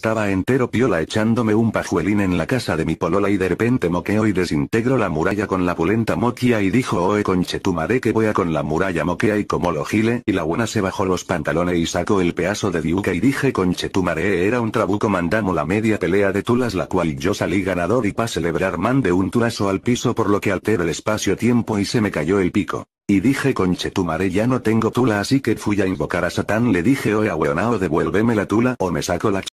Estaba entero piola echándome un pajuelín en la casa de mi polola y de repente moqueo y desintegro la muralla con la pulenta moquia y dijo oe conchetumare que voy a con la muralla moquea y como lo gile y la buena se bajó los pantalones y sacó el pedazo de diuca y dije conchetumare era un trabuco mandamos la media pelea de tulas la cual yo salí ganador y pa celebrar mande un tulazo al piso por lo que altere el espacio-tiempo y se me cayó el pico. Y dije conchetumare ya no tengo tula así que fui a invocar a Satán le dije oe weonao devuélveme la tula o me saco la